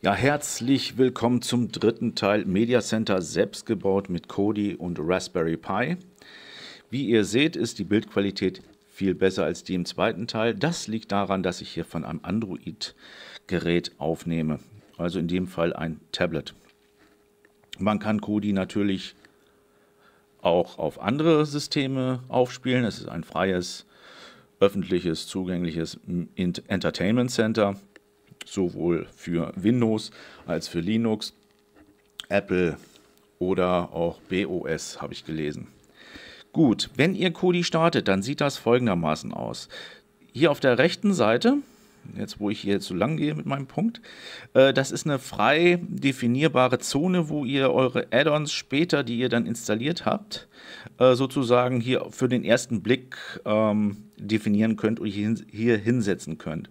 Ja, herzlich willkommen zum dritten Teil Media Center selbst gebaut mit Kodi und Raspberry Pi. Wie ihr seht, ist die Bildqualität viel besser als die im zweiten Teil. Das liegt daran, dass ich hier von einem Android-Gerät aufnehme, also in dem Fall ein Tablet. Man kann Kodi natürlich auch auf andere Systeme aufspielen. Es ist ein freies, öffentliches, zugängliches Entertainment Center sowohl für Windows als für Linux, Apple oder auch BOS habe ich gelesen. Gut, wenn ihr Kodi startet, dann sieht das folgendermaßen aus. Hier auf der rechten Seite jetzt wo ich hier zu lang gehe mit meinem Punkt, äh, das ist eine frei definierbare Zone, wo ihr eure Add-ons später, die ihr dann installiert habt, äh, sozusagen hier für den ersten Blick ähm, definieren könnt und hier hinsetzen könnt.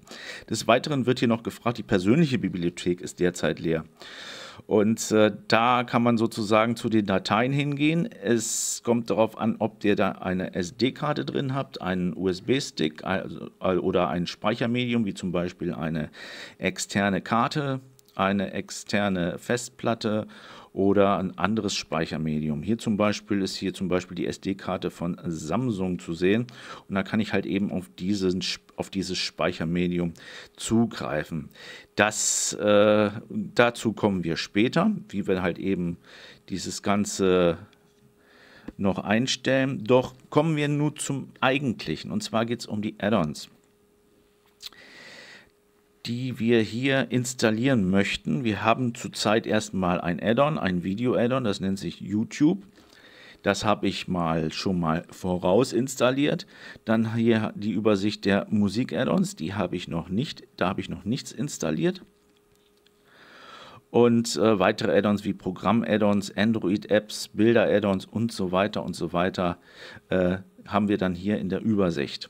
Des Weiteren wird hier noch gefragt, die persönliche Bibliothek ist derzeit leer. Und äh, da kann man sozusagen zu den Dateien hingehen. Es kommt darauf an, ob ihr da eine SD-Karte drin habt, einen USB-Stick also, oder ein Speichermedium, wie zum Beispiel eine externe Karte, eine externe Festplatte oder ein anderes Speichermedium. Hier zum Beispiel ist hier zum Beispiel die SD-Karte von Samsung zu sehen und da kann ich halt eben auf, diesen, auf dieses Speichermedium zugreifen. Das, äh, dazu kommen wir später, wie wir halt eben dieses ganze noch einstellen. Doch kommen wir nun zum Eigentlichen. Und zwar geht es um die Add-ons die wir hier installieren möchten. Wir haben zurzeit erstmal ein Add-on, ein Video-Add-on, das nennt sich YouTube. Das habe ich mal schon mal voraus installiert. Dann hier die Übersicht der Musik-Add-ons, die habe ich noch nicht, da habe ich noch nichts installiert. Und äh, weitere Add-ons wie Programm-Add-ons, Android-Apps, Bilder-Add-ons und so weiter und so weiter äh, haben wir dann hier in der Übersicht.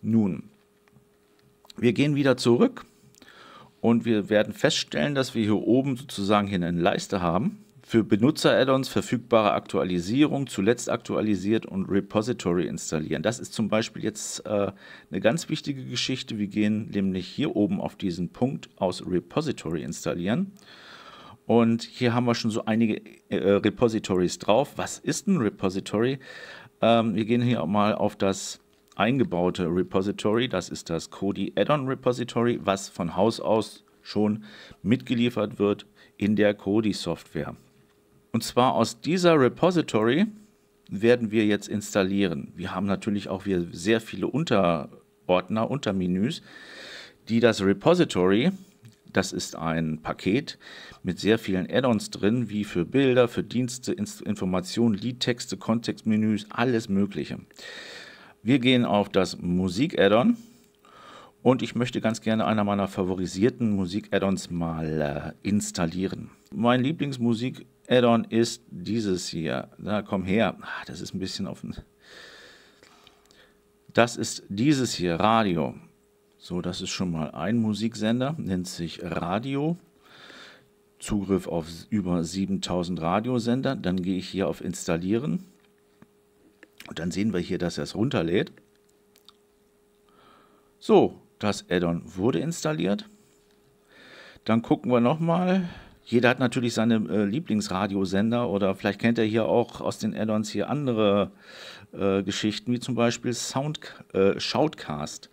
Nun, wir gehen wieder zurück und wir werden feststellen, dass wir hier oben sozusagen hier eine Leiste haben. Für Benutzer-Add-ons verfügbare Aktualisierung, zuletzt aktualisiert und Repository installieren. Das ist zum Beispiel jetzt äh, eine ganz wichtige Geschichte. Wir gehen nämlich hier oben auf diesen Punkt aus Repository installieren. Und hier haben wir schon so einige äh, Repositories drauf. Was ist ein Repository? Ähm, wir gehen hier auch mal auf das eingebaute Repository, das ist das Kodi Add-on Repository, was von Haus aus schon mitgeliefert wird in der Kodi-Software. Und zwar aus dieser Repository werden wir jetzt installieren. Wir haben natürlich auch wieder sehr viele Unterordner, Untermenüs, die das Repository, das ist ein Paket mit sehr vielen Add-ons drin, wie für Bilder, für Dienste, Informationen, Liedtexte, Kontextmenüs, alles Mögliche. Wir gehen auf das Musik-Add-on und ich möchte ganz gerne einer meiner favorisierten Musik-Add-ons mal äh, installieren. Mein Lieblingsmusik-Add-on ist dieses hier. Na, komm her. Ach, das ist ein bisschen offen. Das ist dieses hier, Radio. So, das ist schon mal ein Musiksender, nennt sich Radio. Zugriff auf über 7000 Radiosender. Dann gehe ich hier auf Installieren. Und dann sehen wir hier, dass er es runterlädt. So, das Addon wurde installiert. Dann gucken wir nochmal. Jeder hat natürlich seine äh, Lieblingsradiosender oder vielleicht kennt er hier auch aus den Addons hier andere äh, Geschichten, wie zum Beispiel Sound, äh, Shoutcast.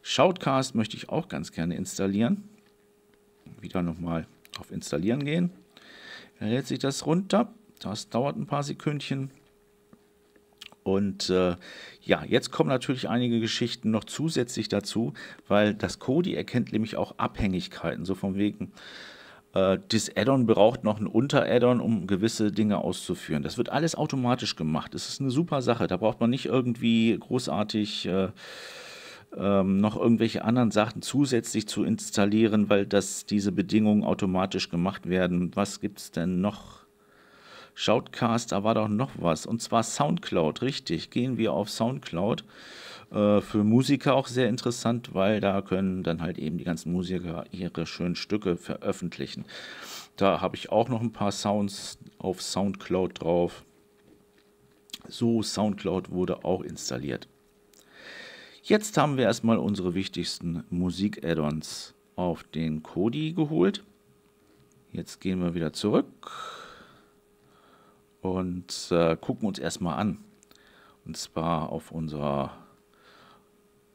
Shoutcast möchte ich auch ganz gerne installieren. Wieder nochmal auf Installieren gehen. Er lädt sich das runter. Das dauert ein paar Sekündchen. Und äh, ja, jetzt kommen natürlich einige Geschichten noch zusätzlich dazu, weil das Kodi erkennt nämlich auch Abhängigkeiten, so von wegen, äh, das Addon braucht noch ein Unter-Addon, um gewisse Dinge auszuführen. Das wird alles automatisch gemacht. Das ist eine super Sache. Da braucht man nicht irgendwie großartig äh, ähm, noch irgendwelche anderen Sachen zusätzlich zu installieren, weil das diese Bedingungen automatisch gemacht werden. Was gibt es denn noch? Shoutcast, da war doch noch was. Und zwar Soundcloud, richtig. Gehen wir auf Soundcloud. Äh, für Musiker auch sehr interessant, weil da können dann halt eben die ganzen Musiker ihre schönen Stücke veröffentlichen. Da habe ich auch noch ein paar Sounds auf Soundcloud drauf. So, Soundcloud wurde auch installiert. Jetzt haben wir erstmal unsere wichtigsten Musik-Add-ons auf den Kodi geholt. Jetzt gehen wir wieder zurück und äh, gucken uns erstmal an. Und zwar auf unserer,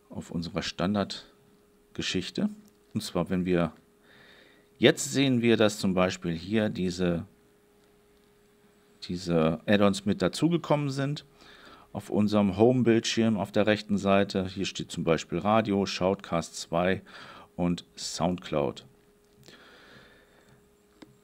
auf unserer Standardgeschichte. Und zwar, wenn wir jetzt sehen wir, dass zum Beispiel hier diese, diese Add-ons mit dazugekommen sind. Auf unserem Home-Bildschirm auf der rechten Seite, hier steht zum Beispiel Radio, Shoutcast 2 und Soundcloud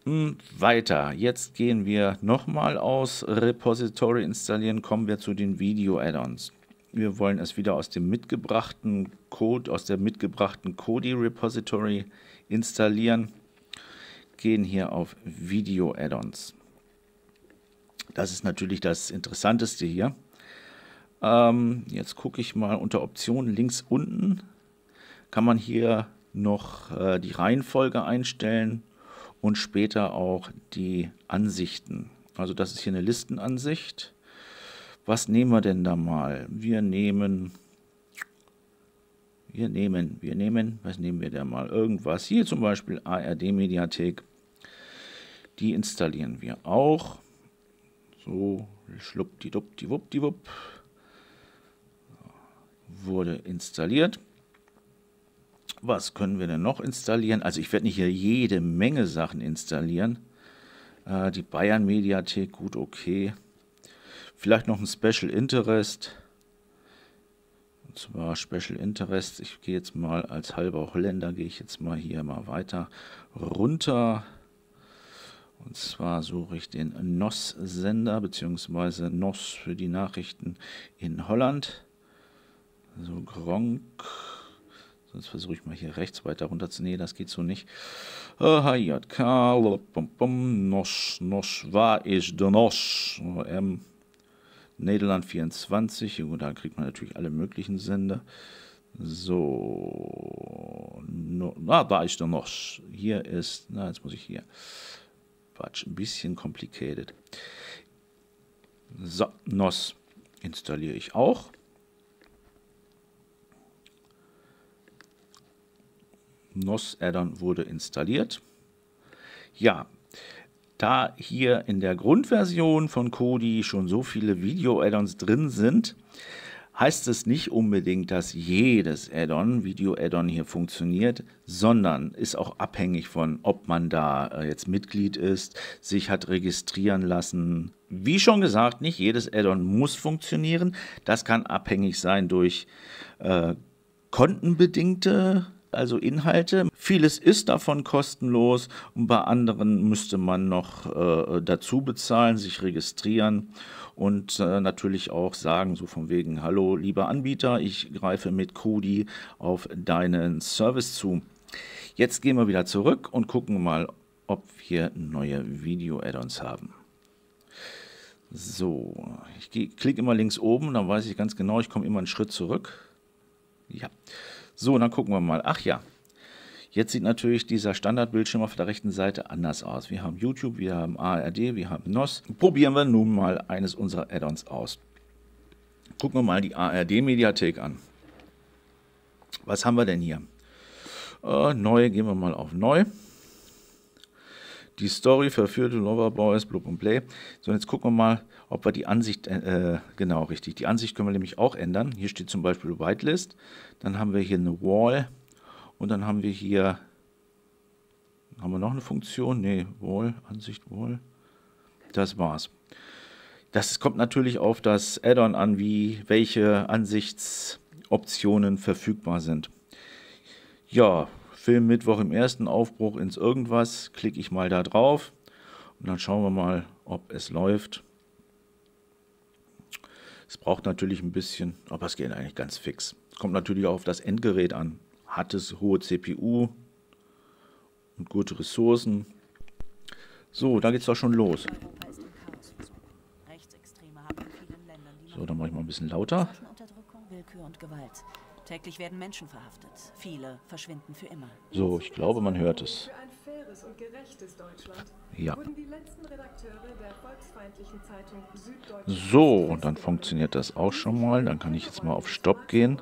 weiter. Jetzt gehen wir nochmal aus Repository installieren, kommen wir zu den Video-Add-ons. Wir wollen es wieder aus dem mitgebrachten Code, aus der mitgebrachten Kodi-Repository installieren. Gehen hier auf Video-Add-ons. Das ist natürlich das Interessanteste hier. Ähm, jetzt gucke ich mal unter Optionen links unten. Kann man hier noch äh, die Reihenfolge einstellen und später auch die Ansichten. Also das ist hier eine Listenansicht. Was nehmen wir denn da mal? Wir nehmen, wir nehmen, wir nehmen, was nehmen wir da mal? Irgendwas. Hier zum Beispiel ARD Mediathek. Die installieren wir auch. So, schluppdiwupp, die wupp. Wurde installiert. Was können wir denn noch installieren? Also ich werde nicht hier jede Menge Sachen installieren. Äh, die Bayern Mediathek, gut, okay. Vielleicht noch ein Special Interest. Und zwar Special Interest. Ich gehe jetzt mal als halber Holländer, gehe ich jetzt mal hier mal weiter runter. Und zwar suche ich den NOS-Sender bzw. NOS für die Nachrichten in Holland. So Gronk. Jetzt versuche ich mal hier rechts weiter runter zu. Nee, das geht so nicht. HJK, äh, Nosch, Nosch, war ich der Nosch? Ähm, Nederland 24. Und da kriegt man natürlich alle möglichen Sender. So. na, ah, da ist der Nosch. Hier ist. Na, jetzt muss ich hier. Quatsch, ein bisschen complicated. So, NOS installiere ich auch. NOS-Addon wurde installiert. Ja, da hier in der Grundversion von Kodi schon so viele Video-Addons drin sind, heißt es nicht unbedingt, dass jedes Addon, video Addon hier funktioniert, sondern ist auch abhängig von, ob man da äh, jetzt Mitglied ist, sich hat registrieren lassen. Wie schon gesagt, nicht jedes Addon muss funktionieren. Das kann abhängig sein durch äh, kontenbedingte also Inhalte. Vieles ist davon kostenlos und bei anderen müsste man noch äh, dazu bezahlen, sich registrieren und äh, natürlich auch sagen, so von wegen, hallo lieber Anbieter, ich greife mit Kodi auf deinen Service zu. Jetzt gehen wir wieder zurück und gucken mal, ob wir neue Video-Add-ons haben. So, ich klicke immer links oben, dann weiß ich ganz genau, ich komme immer einen Schritt zurück. Ja. So, dann gucken wir mal. Ach ja. Jetzt sieht natürlich dieser Standardbildschirm auf der rechten Seite anders aus. Wir haben YouTube, wir haben ARD, wir haben NOS. Probieren wir nun mal eines unserer Add-ons aus. Gucken wir mal die ARD-Mediathek an. Was haben wir denn hier? Äh, neu, gehen wir mal auf Neu die Story verführt Lover Boys, Blub und Play. So, jetzt gucken wir mal, ob wir die Ansicht, äh, äh, genau richtig, die Ansicht können wir nämlich auch ändern. Hier steht zum Beispiel Whitelist, dann haben wir hier eine Wall und dann haben wir hier, haben wir noch eine Funktion? Ne, Wall, Ansicht, Wall. Das war's. Das kommt natürlich auf das Add-on an, wie welche Ansichtsoptionen verfügbar sind. Ja, Film Mittwoch im ersten Aufbruch ins Irgendwas, klicke ich mal da drauf und dann schauen wir mal, ob es läuft. Es braucht natürlich ein bisschen, aber es geht eigentlich ganz fix. kommt natürlich auch auf das Endgerät an. Hat es hohe CPU und gute Ressourcen. So, da geht es doch schon los. So, dann mache ich mal ein bisschen lauter. Täglich werden Menschen verhaftet. Viele verschwinden für immer. So, ich glaube, man hört es. Ja. So, und dann funktioniert das auch schon mal. Dann kann ich jetzt mal auf Stopp gehen.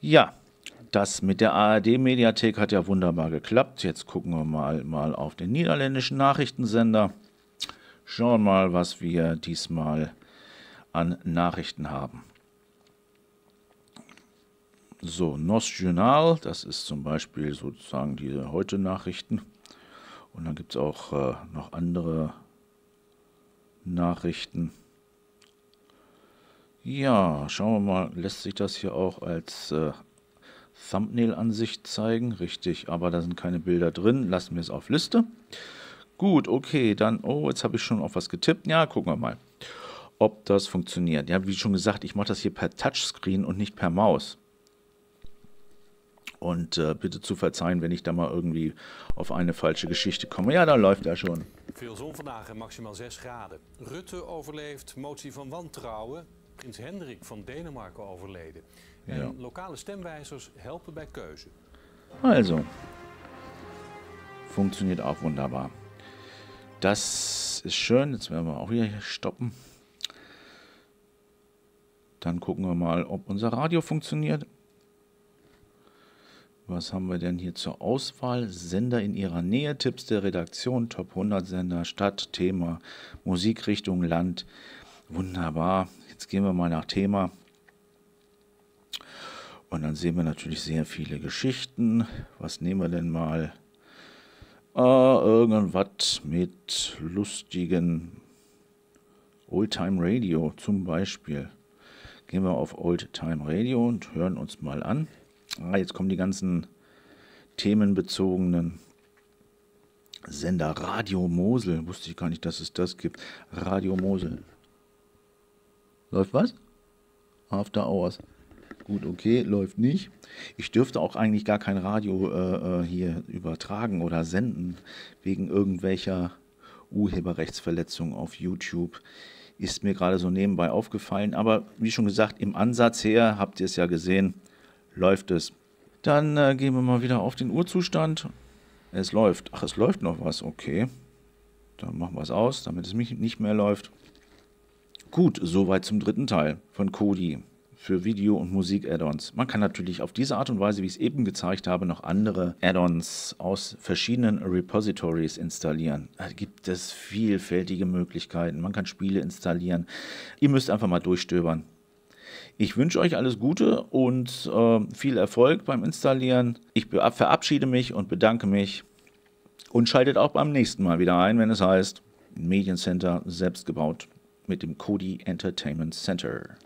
Ja, das mit der ARD-Mediathek hat ja wunderbar geklappt. Jetzt gucken wir mal, mal auf den niederländischen Nachrichtensender. Schauen wir mal, was wir diesmal an Nachrichten haben. So, Nos Journal, das ist zum Beispiel sozusagen diese Heute-Nachrichten. Und dann gibt es auch äh, noch andere Nachrichten. Ja, schauen wir mal, lässt sich das hier auch als äh, Thumbnail-Ansicht zeigen? Richtig, aber da sind keine Bilder drin. Lassen wir es auf Liste. Gut, okay, dann, oh, jetzt habe ich schon auf was getippt. Ja, gucken wir mal, ob das funktioniert. Ja, wie schon gesagt, ich mache das hier per Touchscreen und nicht per Maus. Und äh, bitte zu verzeihen, wenn ich da mal irgendwie auf eine falsche Geschichte komme. Ja, da läuft er schon. Veel zon vandaag en maximaal 6 graden. Rutte overleeft motie van wantrouwen. Prins Hendrik van Denemarken overleden. En ja. lokale stemwijzers helpen bij keuze. Also, funktioniert auch wunderbar. Das ist schön. Jetzt werden wir auch hier stoppen. Dann gucken wir mal, ob unser Radio funktioniert. Was haben wir denn hier zur Auswahl? Sender in Ihrer Nähe, Tipps der Redaktion, Top 100 Sender, Stadt, Thema, Musikrichtung, Land. Wunderbar. Jetzt gehen wir mal nach Thema. Und dann sehen wir natürlich sehr viele Geschichten. Was nehmen wir denn mal? Äh, irgendwas mit lustigen Oldtime Radio zum Beispiel. Gehen wir auf Oldtime Radio und hören uns mal an. Ah, jetzt kommen die ganzen themenbezogenen Sender. Radio Mosel. Wusste ich gar nicht, dass es das gibt. Radio Mosel. Läuft was? After Hours. Gut, okay, läuft nicht. Ich dürfte auch eigentlich gar kein Radio äh, äh hier übertragen oder senden, wegen irgendwelcher Urheberrechtsverletzungen auf YouTube. Ist mir gerade so nebenbei aufgefallen. Aber wie schon gesagt, im Ansatz her habt ihr es ja gesehen, läuft es. Dann äh, gehen wir mal wieder auf den Uhrzustand. Es läuft. Ach, es läuft noch was. Okay. Dann machen wir es aus, damit es nicht mehr läuft. Gut, soweit zum dritten Teil von Kodi für Video- und Musik-Add-ons. Man kann natürlich auf diese Art und Weise, wie ich es eben gezeigt habe, noch andere Add-ons aus verschiedenen Repositories installieren. Da gibt es vielfältige Möglichkeiten. Man kann Spiele installieren. Ihr müsst einfach mal durchstöbern. Ich wünsche euch alles Gute und äh, viel Erfolg beim Installieren. Ich verabschiede mich und bedanke mich und schaltet auch beim nächsten Mal wieder ein, wenn es heißt Mediencenter selbst gebaut mit dem Kodi Entertainment Center.